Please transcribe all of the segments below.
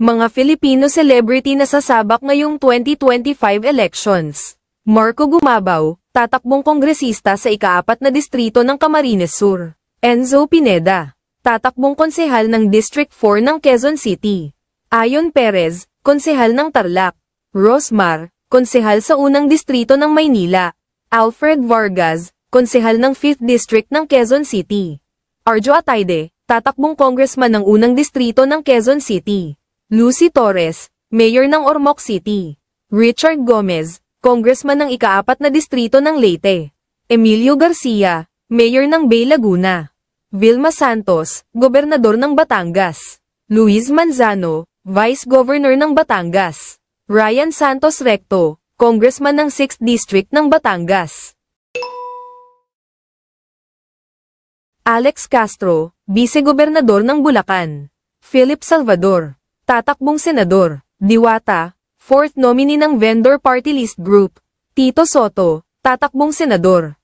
Mga Filipino celebrity na sasabak ngayong 2025 elections. Marco Gumabaw, tatakbong kongresista sa ikaapat na distrito ng Camarines Sur. Enzo Pineda, tatakbong konsehal ng District 4 ng Quezon City. Ayon Perez, konsehal ng Tarlac. Rosmar, konsehal sa unang distrito ng Maynila. Alfred Vargas, konsehal ng 5th District ng Quezon City. Arjo Ataide, tatakbong congressman ng unang distrito ng Quezon City. Lucy Torres, Mayor ng Ormoc City. Richard Gomez, Congressman ng ikaapat na distrito ng Leyte. Emilio Garcia, Mayor ng Bay Laguna. Vilma Santos, Gobernador ng Batangas. Luis Manzano, Vice Governor ng Batangas. Ryan Santos Recto, Congressman ng 6th District ng Batangas. Alex Castro, Vice Gobernador ng Bulacan. Philip Salvador, Tatakbong Senador, Diwata, fourth nominee ng Vendor Party List Group, Tito Soto, tatakbong Senador.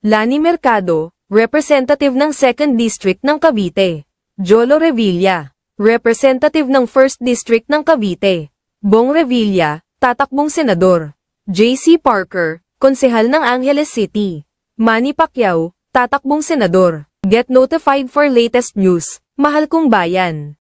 Lani Mercado, Representative ng 2nd District ng Cavite. Jolo Revilla, Representative ng 1st District ng Cavite. Bong Revilla, tatakbong Senador. J.C. Parker, Konsehal ng Angeles City. Manny Pacquiao, tatakbong Senador. Get notified for latest news, mahal kong bayan.